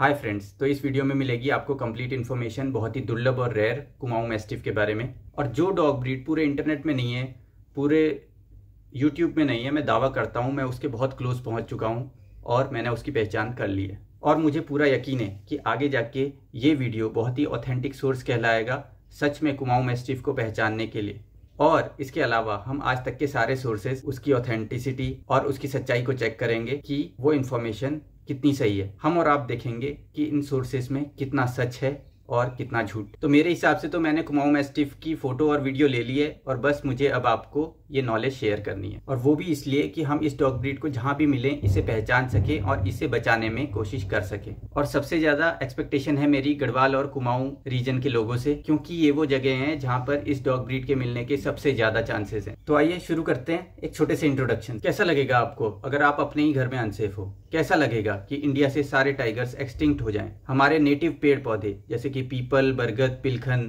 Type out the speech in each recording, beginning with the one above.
Hi friends तो इस video में मिलेगी आपको कंप्लीट इन्फॉर्मेशन बहुत ही दुर्लभ और रेयर कुमाऊं मैस्टिफ के बारे में और जो डॉग ब्रीड पूरे इंटरनेट में नहीं है पूरे यूट्यूब में नहीं है मैं दावा करता हूं मैं उसके बहुत क्लोज पहुंच चुका हूं और मैंने उसकी पहचान कर ली है और मुझे पूरा यकीन है कि आगे जाके ये वीडियो बहुत ही ऑथेंटिक सोर्स कहलाएगा सच में कुमाऊं मैस्टिफ को पहचानने के लिए और इसके अलावा हम आज तक के सारे सोर्सेज उसकी ऑथेंटिसिटी और उसकी सच्चाई को चेक करेंगे कि वो इन्फॉर्मेशन कितनी सही है हम और आप देखेंगे कि इन सोर्सेस में कितना सच है और कितना झूठ तो मेरे हिसाब से तो मैंने कुमाऊं मैस्टिफ की फोटो और वीडियो ले ली है और बस मुझे अब आपको ये नॉलेज शेयर करनी है और वो भी इसलिए कि हम इस डॉग ब्रीड को जहाँ भी मिले इसे पहचान सके और इसे बचाने में कोशिश कर सके और सबसे ज्यादा एक्सपेक्टेशन है मेरी गढ़वाल और कुमाऊं रीजन के लोगों से क्योंकि ये वो जगह है जहाँ पर इस डॉग ब्रीड के मिलने के सबसे ज्यादा चांसेस है तो आइए शुरू करते हैं एक छोटे से इंट्रोडक्शन कैसा लगेगा आपको अगर आप अपने ही घर में अनसेफ हो कैसा लगेगा की इंडिया से सारे टाइगर्स एक्सटिंक्ट हो जाए हमारे नेटिव पेड़ पौधे जैसे की कि पीपल बरगद पिलखन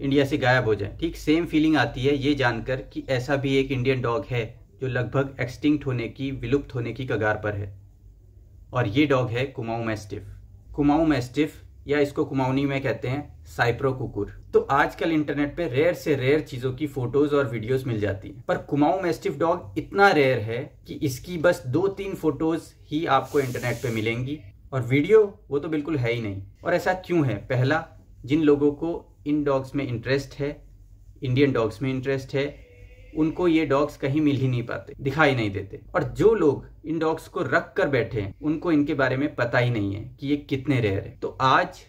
इंडिया से गायब हो जाए ठीक सेम फीलिंग आती है ये जानकर कि ऐसा भी एक इंडियन डॉग है जो लगभग एक्सटिंक्ट होने की विलुप्त होने की कगार पर है और ये डॉग है कुमाऊं मैस्टिफ कुमाऊं मैस्टिफ या इसको कुमाऊनी में कहते हैं साइप्रो कुकुर तो आजकल इंटरनेट पे रेयर से रेयर चीजों की फोटोज और वीडियोस मिल जाती हैं पर कुमाऊं मैस्टिफ डॉग इतना रेयर है कि इसकी बस दो तीन फोटोज ही आपको इंटरनेट पे मिलेंगी और वीडियो वो तो बिल्कुल है ही नहीं और ऐसा क्यों है पहला जिन लोगों को इन डॉग्स में इंटरेस्ट है इंडियन डॉग्स में इंटरेस्ट है उनको ये डॉग्स कहीं मिल ही नहीं पाते दिखाई नहीं देते और जो लोग इन डॉग्स को रख कर बैठे हैं उनको इनके बारे में पता ही नहीं है कि ये कितने रेयर है तो आज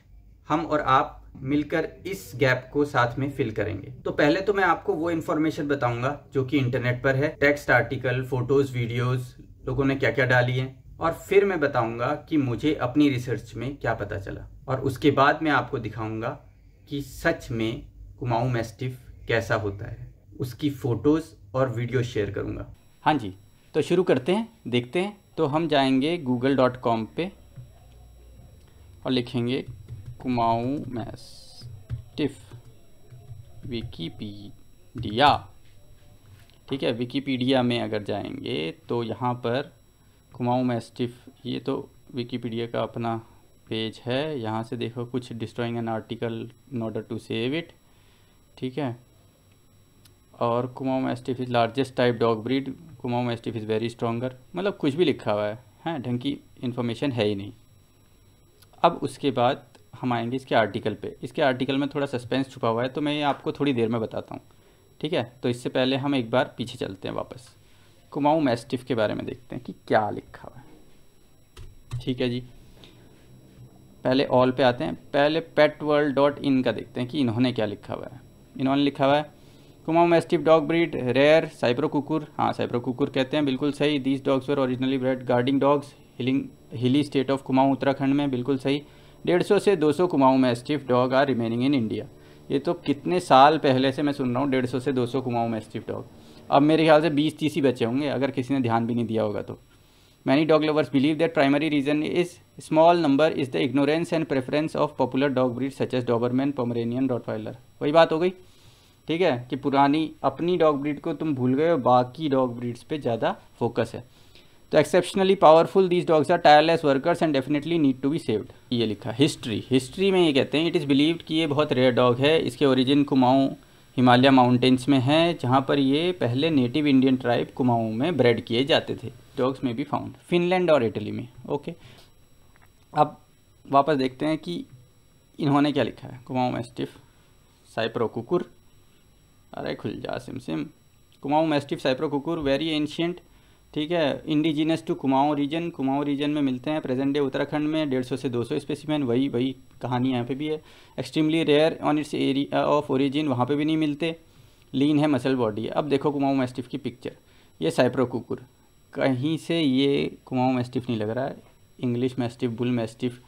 हम और आप मिलकर इस गैप को साथ में फिल करेंगे तो पहले तो मैं आपको वो इन्फॉर्मेशन बताऊंगा जो कि इंटरनेट पर है टेक्स्ट आर्टिकल फोटोज वीडियोज लोगों ने क्या क्या डाली है और फिर मैं बताऊंगा कि मुझे अपनी रिसर्च में क्या पता चला और उसके बाद मैं आपको दिखाऊंगा कि सच में कुमाऊं मैस्टिफ कैसा होता है उसकी फ़ोटोज़ और वीडियो शेयर करूंगा हाँ जी तो शुरू करते हैं देखते हैं तो हम जाएंगे गूगल डॉट कॉम पर और लिखेंगे कुमाऊं मैस्टिफ विकीपीडिया ठीक है विकीपीडिया में अगर जाएंगे तो यहाँ पर कुमाऊं मैस्टिफ ये तो विकीपीडिया का अपना पेज है यहाँ से देखो कुछ destroying an article in order to save it ठीक है और Kumaon mastiff is largest type dog breed Kumaon mastiff is very stronger मतलब कुछ भी लिखा हुआ है हैं ढंग की इन्फॉर्मेशन है ही नहीं अब उसके बाद हम आएंगे इसके आर्टिकल पे इसके आर्टिकल में थोड़ा सस्पेंस छुपा हुआ है तो मैं आपको थोड़ी देर में बताता हूँ ठीक है तो इससे पहले हम एक बार पीछे चलते हैं वापस कुमाऊं मैस्टिफ के बारे में देखते हैं कि क्या लिखा हुआ है ठीक है जी पहले ऑल पे आते हैं पहले पेट वर्ल्ड डॉट इन का देखते हैं कि इन्होंने क्या लिखा हुआ है इन्होंने लिखा हुआ है Kumaon mastiff dog breed rare साइप्रो कुकुर हाँ साइप्रो कुकुर कहते हैं बिल्कुल सही these dogs were originally bred guarding dogs hilling hilly state of Kumaon Uttarakhand में बिल्कुल सही डेढ़ सौ से दो सौ Kumaon mastiff dog are remaining in India ये तो कितने साल पहले से मैं सुन रहा हूँ डेढ़ सौ से दो सौ कुमाऊं मैस्टिफ डॉग अब मेरे ख्याल से बीस तीस ही बच्चे होंगे अगर किसी ने ध्यान भी नहीं दिया होगा तो many dog lovers believe that primary reason is small number is the ignorance and preference of popular dog breed such as Doberman dot Rottweiler वही बात हो गई ठीक है कि पुरानी अपनी डॉग ब्रीड को तुम भूल गए हो बाकी डॉग ब्रीड्स पे ज़्यादा फोकस है तो exceptionally powerful these dogs are tireless workers and definitely need to be saved ये लिखा हिस्ट्री हिस्ट्री में ये कहते हैं इट इज़ बिलीव्ड कि ये बहुत रेयर डॉग है इसके ओरिजिन कुमाऊँ हिमालय माउंटेन्स में है जहाँ पर ये पहले नेटिव इंडियन ट्राइब कुमाऊँ में ब्रेड किए जाते थे डॉग्स में भी फाउंड फिनलैंड और इटली में ओके अब वापस देखते हैं कि इन्होंने क्या लिखा है कुमाऊँ मैस्टिफ साइप्रो कुकुर अरे खुल जा सिम सिम कुमाऊँ मैस्टिफ साइप्रो कुकुर वेरी एंशियंट ठीक है indigenous to Kumaon region Kumaon region में मिलते हैं प्रेजेंट डे उत्तराखंड में डेढ़ सौ से दो सौ स्पेसिमैन वही वही कहानी यहाँ पे भी है extremely rare on its area of origin वहाँ पे भी नहीं मिलते लीन है मसल बॉडी है अब देखो कुमाऊ मैस्टिफ की पिक्चर ये साइप्रो कुकुर कहीं से ये कुमाऊ मैस्टिफ नहीं लग रहा है इंग्लिश मैस्टिफ बुल मैस्टिफ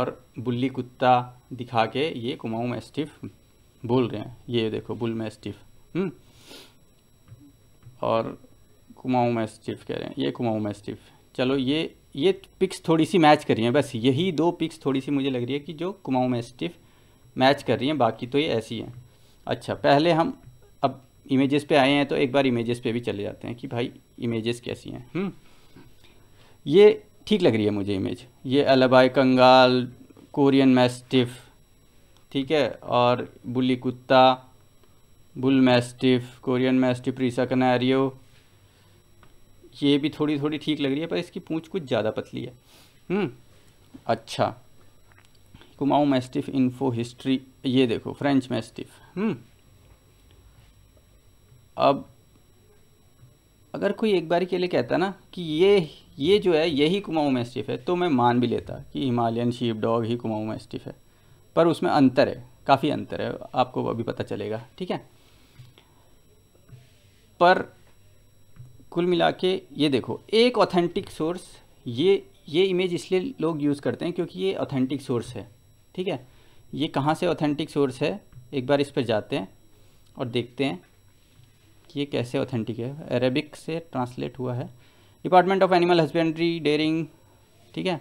और बुल्ली कुत्ता दिखा के ये कुमाऊ मैस्टिफ बोल रहे हैं ये देखो बुल मैस्टिफ हम्म। और कुमाऊ मैस्टिफ कह रहे हैं ये कुमाऊ मैस्टिफ चलो ये ये पिक्स थोड़ी सी मैच कर रही हैं बस यही दो पिक्स थोड़ी सी मुझे लग रही है कि जो कुमाऊँ में स्टिफ मैच कर रही हैं बाकी तो ये ऐसी हैं अच्छा पहले हम अब इमेजेस पे आए हैं तो एक बार इमेजेस पे भी चले जाते हैं कि भाई इमेजेस कैसी हैं हम्म। ये ठीक लग रही है मुझे इमेज ये अलबाई कंगाल कोरियन मैस्टिफ ठीक है और बुली कुत्ता बुल मैस्टिफ कोरियन मैस्टिफ रीसा कनारियो ये भी थोड़ी थोड़ी ठीक लग रही है पर इसकी पूँछ कुछ ज़्यादा पतली है हम्म, अच्छा कुमाऊ मैस्टिफ इन्फो हिस्ट्री ये देखो फ्रेंच मैस्टिफ हम्म, अब अगर कोई एक बार के लिए कहता ना कि ये ये जो है यही कुमाऊ मैस्टिफ है तो मैं मान भी लेता कि हिमालयन शीप डॉग ही कुमाऊ मैस्टिफ है पर उसमें अंतर है काफ़ी अंतर है आपको अभी पता चलेगा ठीक है पर कुल मिला के ये देखो एक ऑथेंटिक सोर्स ये ये इमेज इसलिए लोग यूज़ करते हैं क्योंकि ये ऑथेंटिक सोर्स है ठीक है ये कहाँ से ऑथेंटिक सोर्स है एक बार इस पर जाते हैं और देखते हैं कि ये कैसे ऑथेंटिक है अरेबिक से ट्रांसलेट हुआ है department of animal husbandry dairying ठीक है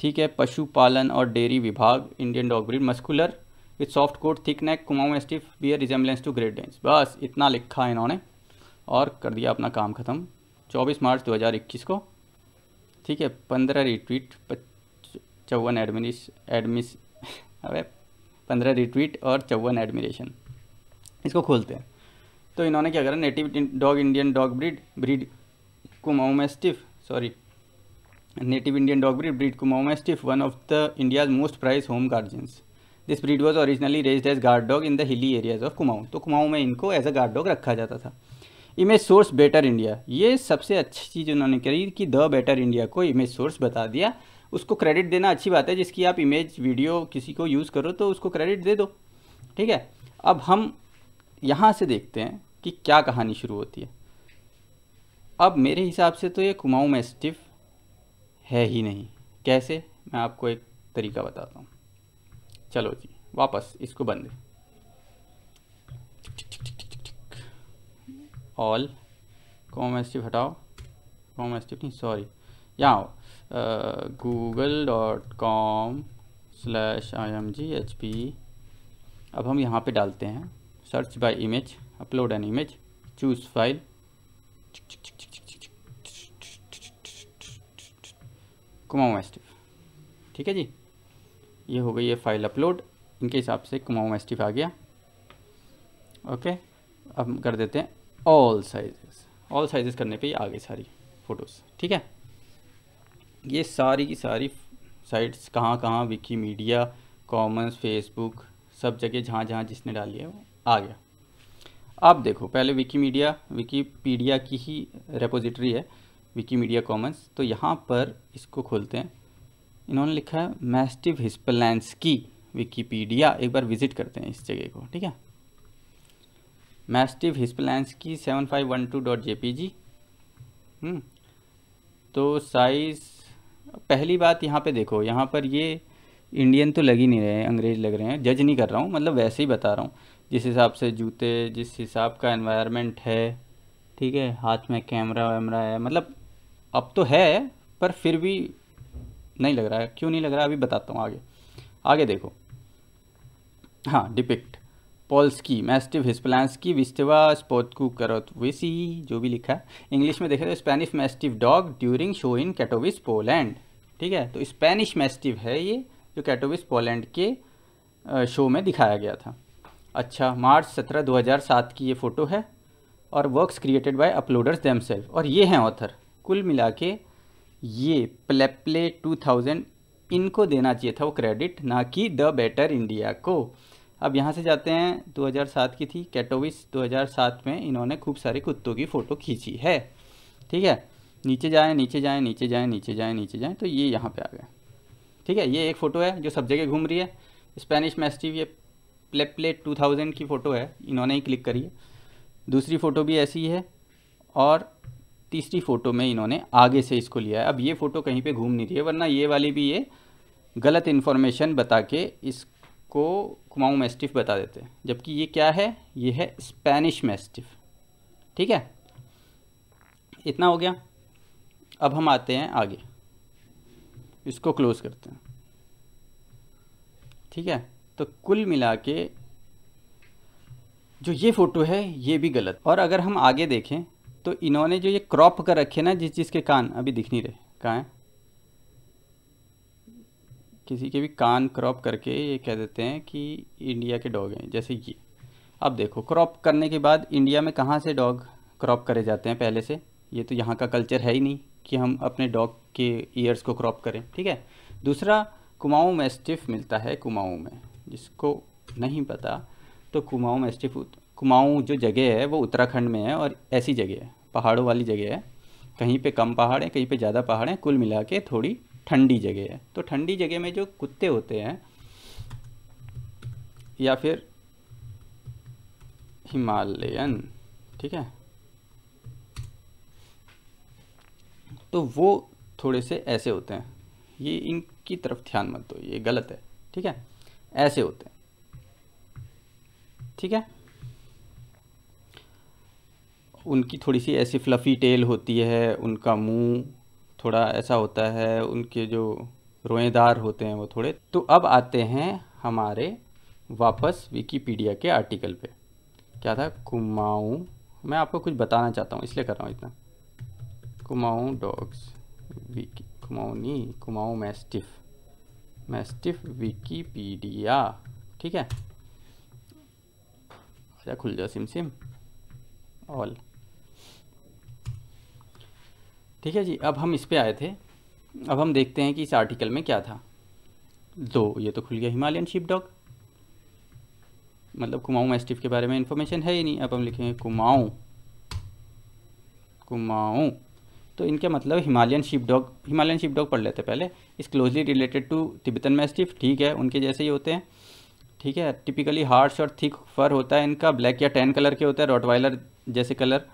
ठीक है पशुपालन और डेयरी विभाग Indian dog breed muscular with soft coat thick neck Kumaon mastiff bear resemblance to great Danes बस इतना लिखा है इन्होंने और कर दिया अपना काम ख़त्म 24 मार्च 2021 को ठीक है पंद्रह रिट्वीट चौवन एडमिनिस एडमिस अरे 15 रिट्वीट और चौवन एडमिनेशन इसको खोलते हैं तो इन्होंने क्या करा native dog Indian dog breed breed Kumaon mastiff sorry native Indian dog breed breed Kumaon mastiff one of the India's most prize home guardians this breed was originally raised as guard dog in the hilly areas of Kumaon तो कुमाऊँ में इनको as a guard dog रखा जाता था image source better India ये सबसे अच्छी चीज़ उन्होंने करी कि द बेटर इंडिया को इमेज सोर्स बता दिया उसको क्रेडिट देना अच्छी बात है जिसकी आप इमेज वीडियो किसी को यूज़ करो तो उसको क्रेडिट दे दो ठीक है अब हम यहाँ से देखते हैं कि क्या कहानी शुरू होती है अब मेरे हिसाब से तो ये कुमाऊँ मेस्टिफ है ही नहीं कैसे मैं आपको एक तरीका बताता हूँ चलो जी वापस इसको बंद ऑल कॉम एस हटाओ कॉम एस नहीं सॉरी यहाँ आओ Google dot com slash I M G H P अब हम यहाँ पे डालते हैं search by image upload an image choose file Kumaon ठीक है जी ये हो गई ये फाइल अपलोड इनके हिसाब से कुमाऊँ आ गया ओके अब कर देते हैं ऑल साइजेस ऑल साइजेस करने पे आ गई सारी फ़ोटोज़ ठीक है ये सारी की सारी साइट्स कहाँ कहाँ विकी मीडिया कॉमर्स फेसबुक सब जगह जहाँ जहाँ जिसने डाली है वो आ गया आप देखो पहले विकीमीडिया विकीपीडिया की ही रेपोजिटरी है विकीमीडिया कॉमंस तो यहाँ पर इसको खोलते हैं इन्होंने लिखा है मैस्टिव हिस्पलैंस की विकीपीडिया एक बार विज़िट करते हैं इस जगह को ठीक है मैस्टिव की seven five one two dot J P G तो साइज़ पहली बात यहाँ पे देखो यहाँ पर ये इंडियन तो लग ही नहीं रहे हैं अंग्रेज लग रहे हैं जज नहीं कर रहा हूँ मतलब वैसे ही बता रहा हूँ जिस हिसाब से जूते जिस हिसाब का एनवायरनमेंट है ठीक है हाथ में कैमरा वैमरा है मतलब अब तो है पर फिर भी नहीं लग रहा है क्यों नहीं लग रहा है? अभी बताता हूँ आगे आगे देखो हाँ डिपिक्ट पोल्सकी मैस्टिव हिस्पलांसकी विस्टवा स्पोतकू करत वेसी जो भी लिखा इंग्लिश में देखें तो Spanish mastiff dog during show in Katowice Poland ठीक है तो स्पेनिश मैस्टिव है ये जो कैटोविस पोलैंड के शो में दिखाया गया था अच्छा मार्च सत्रह दो हज़ार सात की ये फ़ोटो है और works created by uploaders themselves और ये हैं ऑथर कुल मिला के ये प्लेप्ले टू थाउजेंड इनको देना चाहिए था वो क्रेडिट ना कि द बेटर इंडिया को अब यहाँ से जाते हैं 2007 की थी कैटोविस 2007 में इन्होंने खूब सारे कुत्तों की फ़ोटो खींची है ठीक है नीचे जाए नीचे जाएँ नीचे जाए नीचे जाएँ नीचे जाए तो ये यहाँ पे आ गए ठीक है ये एक फ़ोटो है जो सब जगह घूम रही है स्पेनिश मैस्टिव ये प्लेपलेट टू थाउजेंड की फ़ोटो है इन्होंने ही क्लिक करी है दूसरी फ़ोटो भी ऐसी ही है और तीसरी फ़ोटो में इन्होंने आगे से इसको लिया है अब ये फ़ोटो कहीं पे घूम नहीं रही है वरना ये वाली भी ये गलत इन्फॉर्मेशन बता के इस को कुमाऊँ मेस्टिफ बता देते हैं जबकि ये क्या है ये है स्पेनिश मेस्टिफ ठीक है इतना हो गया अब हम आते हैं आगे इसको क्लोज़ करते हैं ठीक है तो कुल मिला के जो ये फ़ोटो है ये भी गलत और अगर हम आगे देखें तो इन्होंने जो ये क्रॉप कर रखे ना जिस जिसके कान अभी दिख नहीं रहे कहाँ हैं किसी के भी कान क्रॉप करके ये कह देते हैं कि इंडिया के डॉग हैं जैसे ये अब देखो क्रॉप करने के बाद इंडिया में कहाँ से डॉग क्रॉप करे जाते हैं पहले से ये तो यहाँ का कल्चर है ही नहीं कि हम अपने डॉग के ईयर्स को क्रॉप करें ठीक है दूसरा कुमाऊँ में स्टिफ मिलता है कुमाऊँ में जिसको नहीं पता तो कुमाऊँ में स्टिफ कुमाऊँ जो जगह है वो उत्तराखंड में है और ऐसी जगह है पहाड़ों वाली जगह है कहीं पे कम पहाड़ है कहीं पे ज़्यादा पहाड़ हैं कुल मिला के थोड़ी ठंडी जगह है तो ठंडी जगह में जो कुत्ते होते हैं या फिर हिमालयन ठीक है तो वो थोड़े से ऐसे होते हैं ये इनकी तरफ ध्यान मत दो ये गलत है ठीक है ऐसे होते हैं ठीक है उनकी थोड़ी सी ऐसी फ्लफ़ी टेल होती है उनका मुंह थोड़ा ऐसा होता है उनके जो रोएदार होते हैं वो थोड़े तो अब आते हैं हमारे वापस विकीपीडिया के आर्टिकल पे क्या था कुमाऊँ मैं आपको कुछ बताना चाहता हूँ इसलिए कर रहा हूँ इतना कुमाऊँ डॉग्स विकी नहीं कुमाऊँ मैस्टिफ मैस्टिफ विकीपीडिया ठीक है अच्छा खुल जाओ सिम सिम ऑल ठीक है जी अब हम इस पर आए थे अब हम देखते हैं कि इस आर्टिकल में क्या था दो ये तो खुल गया हिमालयन शिप डॉग मतलब कुमाऊं मैस्टिफ के बारे में इन्फॉर्मेशन है ही नहीं अब हम लिखेंगे कुमाऊँ कुमाऊँ तो इनका मतलब Himalayan sheep dog Himalayan sheep dog पढ़ लेते पहले is closely related to Tibetan mastiff ठीक है उनके जैसे ही होते हैं ठीक है टिपिकली हार्श और थिक फर होता है इनका ब्लैक या टैन कलर के होता है रॉटवाइलर जैसे कलर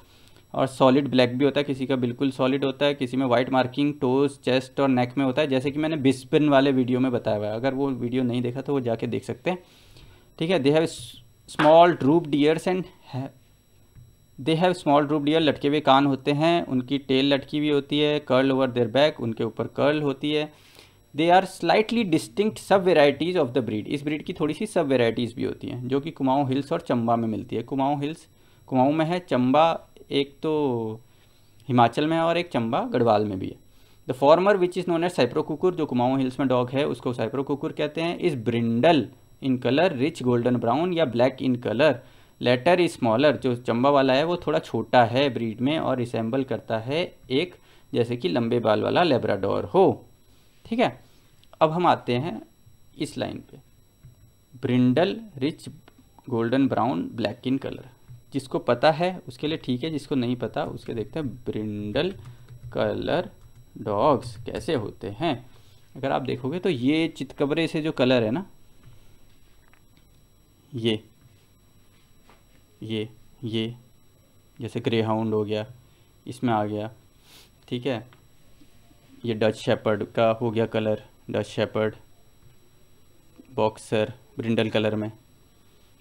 और सॉलिड ब्लैक भी होता है किसी का बिल्कुल सॉलिड होता है किसी में वाइट मार्किंग टोज चेस्ट और नेक में होता है जैसे कि मैंने बिस्पिन वाले वीडियो में बताया हुआ है अगर वो वीडियो नहीं देखा तो वो जाके देख सकते हैं ठीक है they have small drooped ears and they have small drooped ear लटके हुए कान होते हैं उनकी टेल लटकी हुई होती है कर्ल ओवर देयर बैक उनके ऊपर कर्ल होती है they are slightly distinct sub varieties of the breed इस ब्रीड की थोड़ी सी सब वेराइटीज़ भी होती हैं जो कि कुमाऊँ हिल्स और चंबा में मिलती है कुमाऊँ हिल्स कुमाऊँ में है चंबा एक तो हिमाचल में है और एक चंबा गढ़वाल में भी है the former which is known as Saipro Kukur जो कुमाऊं हिल्स में डॉग है उसको साइप्रो कुकुर कहते हैं is brindle in colour rich golden brown या black in colour latter is smaller जो चंबा वाला है वो थोड़ा छोटा है ब्रीड में और रिसेंबल करता है एक जैसे कि लंबे बाल वाला लेब्राडोर हो ठीक है अब हम आते हैं इस लाइन पे brindle rich golden brown black in colour जिसको पता है उसके लिए ठीक है जिसको नहीं पता उसके देखते हैं ब्रिंडल कलर डॉग्स कैसे होते हैं अगर आप देखोगे तो ये चितकबरे से जो कलर है ना ये ये ये जैसे ग्रे हाउंड हो गया इसमें आ गया ठीक है ये डच शेपर्ड का हो गया colour Dutch shepherd boxer brindle colour में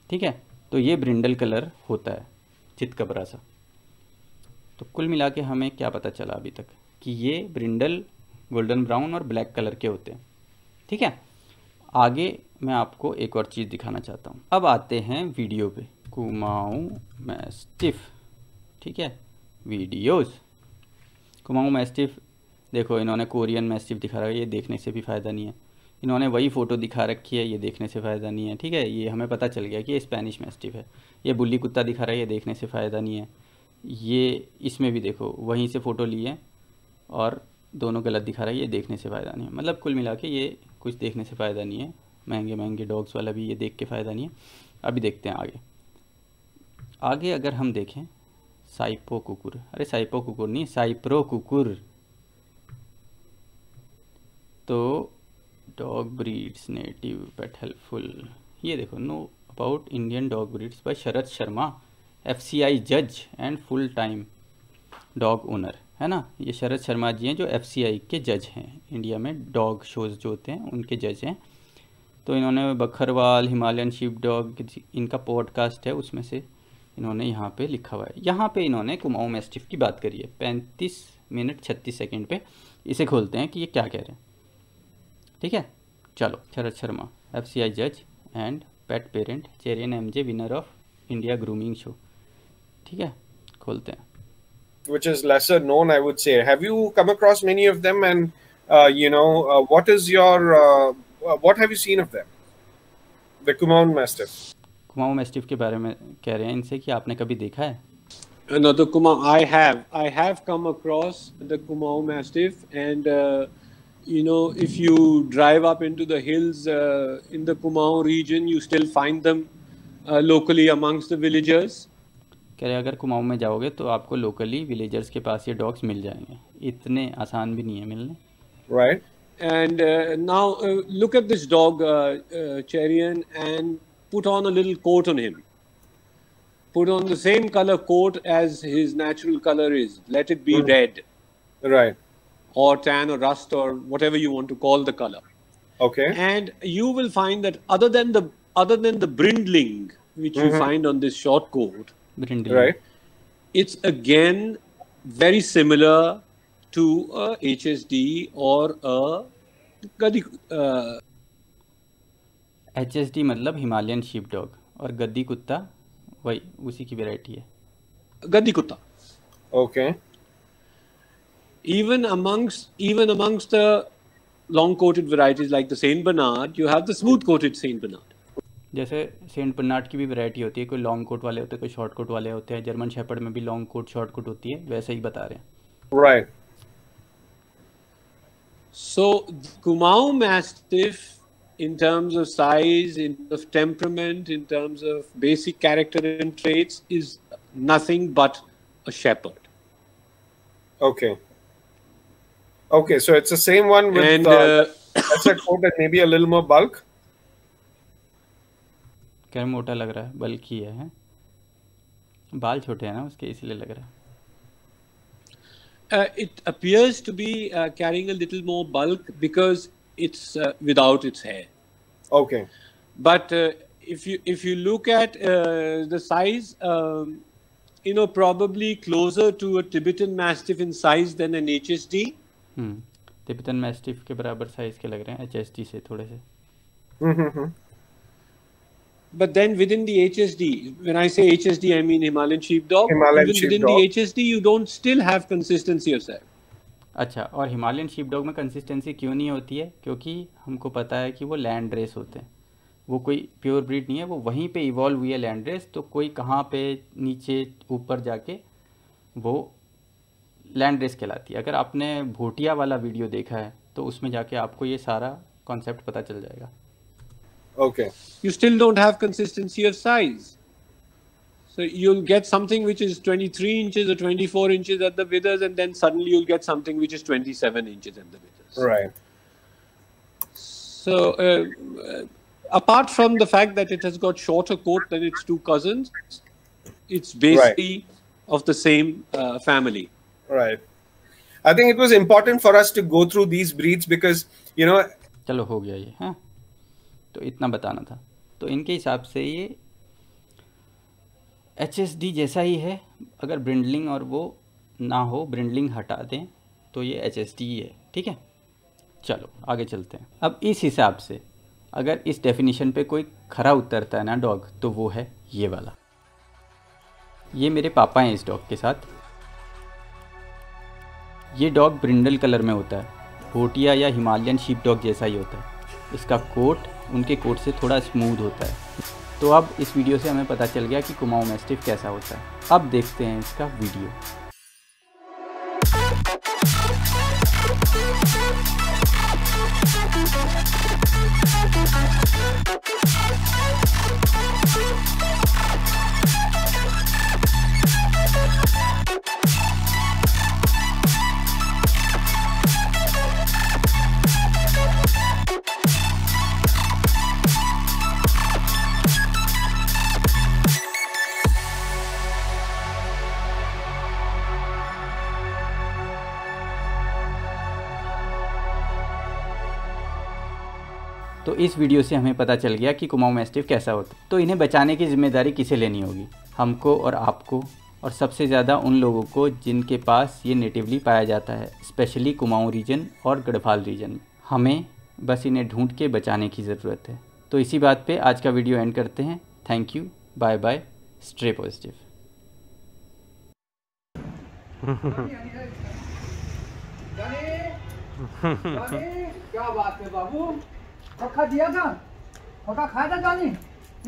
ठीक है तो ये ब्रिंडल कलर होता है चितकबरा सा तो कुल मिला के हमें क्या पता चला अभी तक कि ये ब्रिंडल गोल्डन ब्राउन और ब्लैक कलर के होते हैं ठीक है आगे मैं आपको एक और चीज़ दिखाना चाहता हूँ अब आते हैं वीडियो पे कुमाऊ मैस्टिफ ठीक है वीडियोस कुमाऊ मैस्टिफ देखो इन्होंने कोरियन मैस्टिफ दिखा रहा है ये देखने से भी फ़ायदा नहीं है इन्होंने वही फ़ोटो दिखा रखी है ये देखने से फ़ायदा नहीं है ठीक है ये हमें पता चल गया कि ये स्पेनिश मैस्टिफ है ये बुल्ली कुत्ता दिखा रहा है ये देखने से फ़ायदा नहीं है ये इसमें भी देखो वहीं से फ़ोटो ली है और दोनों गलत दिखा रहा है ये देखने से फ़ायदा नहीं है मतलब कुल मिला के ये कुछ देखने से फ़ायदा नहीं है महंगे महंगे डॉग्स वाला भी ये देख के फ़ायदा नहीं है अभी देखते हैं आगे आगे अगर हम देखें साइपो कुकुर अरे साइपो कुकुर नहीं साइप्रो कुकुर तो dog breeds native but helpful ये देखो know about Indian dog breeds by Sharad Sharma FCI जज and full time dog owner है ना ये शरद शर्मा जी हैं जो एफसीआई के जज हैं इंडिया में डॉग शोज जो होते हैं उनके जज हैं तो इन्होंने बखरवाल हिमालयन शिप डॉग इनका पॉडकास्ट है उसमें से इन्होंने यहाँ पे लिखा हुआ है यहाँ पे इन्होंने कुमाऊँ मेस्टिफ की बात करी है पैंतीस मिनट छत्तीस सेकंड पे इसे खोलते हैं कि ये क्या कह रहे हैं ठीक है चलो शरद शर्मा एफ सी आई जज and pet parent Cherian M J winner of India grooming show ठीक है खोलते हैं which is lesser known i would say have you come across many of them and uh, you know uh, what is your uh, what have you seen of them the kumaon mastiff Kumaon mastiff के बारे में कह रहे हैं इनसे कि आपने कभी देखा है know the Kumaon I have I have come across the Kumaon mastiff and you know, if you drive up into the hills uh, in the Kumaon region, you still find them uh, locally amongst the villagers. कह रहे अगर कुमाऊं में जाओगे तो आपको locally villagers के पास ये dogs मिल जाएंगे इतने आसान भी नहीं है मिलने right and now look at this dog Cherian and put on a little coat on him put on the same colour coat as his natural colour is let it be red right or tan or rust or whatever you want to call the color. Okay. And you will find that other than the other than the brindling which mm-hmm. you find on this short coat, brindling. right? It's again very similar to a HSD or a Gaddi H S D मतलब Himalayan sheep dog और गद्दी कुत्ता वही उसी की variety है गद्दी कुत्ता okay okay even amongst even amongst the long coated varieties like the Saint Bernard, you have the smooth coated Saint Bernard. जैसे Saint Bernard की भी वैरायटी होती है कोई लॉन्ग कोट वाले होते हैं कोई शॉर्ट कोट वाले होते हैं जर्मन शेपर्ड में भी लॉन्ग कोट शॉर्ट कोट होती है वैसे ही बता रहे हैं right so Kumaon mastiff in terms of size, in terms of temperament, in terms of basic character and traits, is nothing but a shepherd. Okay. Okay, so it's the same one with and, uh, coat uh, and maybe a little more bulk. क्या लग रहा है बल्कि है, है बाल छोटे हैं ना उसके इसलिए लग रहा है uh, it appears to be uh, carrying a little more bulk because it's without its hair. Okay. But if you if you look at the size, um, you know, probably closer to a Tibetan Mastiff in size than an HSD. Tibetan mastiff के बराबर size के लग रहे हैं HSD से थोड़े से But then within the HSD, when I say HSD, I mean Himalayan sheepdog. Himalayan Even sheepdog. within the HSD, you don't still have consistency of that. अच्छा और हिमालयन शीपडॉग में कंसिस्टेंसी क्यों नहीं होती है क्योंकि हमको पता है कि वो लैंड रेस होते हैं वो कोई प्योर ब्रीड नहीं है वो वहीं पे इवॉल्व हुई है लैंड रेस तो कोई कहाँ पे नीचे ऊपर जाके वो लैंड रेस कहलाती है अगर आपने भोटिया वाला वीडियो देखा है तो उसमें जाके आपको ये सारा कॉन्सेप्ट पता चल जाएगा okay you still don't have consistency of size so you will get something which is 23 inches और 24 inches at the withers and then suddenly you will get something which is 27 inches at the withers right so apart from the fact that it has got shorter coat then its two cousins it's basically of the same family right. I think it was important for us to go through these breeds because you know. चलो हो गया ये हाँ तो इतना बताना था तो इनके हिसाब से ये एच जैसा ही है अगर ब्रिंडलिंग और वो ना हो ब्रिंडलिंग हटा दें तो ये एच ही है ठीक है चलो आगे चलते हैं अब इस हिसाब से अगर इस डेफिनेशन पे कोई खरा उतरता है ना डॉग तो वो है ये वाला ये मेरे पापा हैं इस डॉग के साथ ये डॉग ब्रिंडल कलर में होता है भोटिया या हिमालयन शीप डॉग जैसा ही होता है इसका कोट उनके कोट से थोड़ा स्मूथ होता है तो अब इस वीडियो से हमें पता चल गया कि कुमाऊँ मेस्टिफ कैसा होता है अब देखते हैं इसका वीडियो तो इस वीडियो से हमें पता चल गया कि कुमाऊं मैस्टिफ कैसा होता है तो इन्हें बचाने की जिम्मेदारी किसे लेनी होगी हमको और आपको और सबसे ज़्यादा उन लोगों को जिनके पास ये नेटिवली पाया जाता है स्पेशली कुमाऊं रीजन और गढ़वाल रीजन हमें बस इन्हें ढूंढ के बचाने की ज़रूरत है तो इसी बात पर आज का वीडियो एंड करते हैं thank you bye bye stray positive क्या बात है बाबू पक्का दिया था पक्का खाया था जानी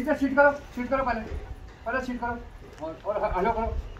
इधर सीट करो सीट करो पहले पहले सीट करो और और हलो करो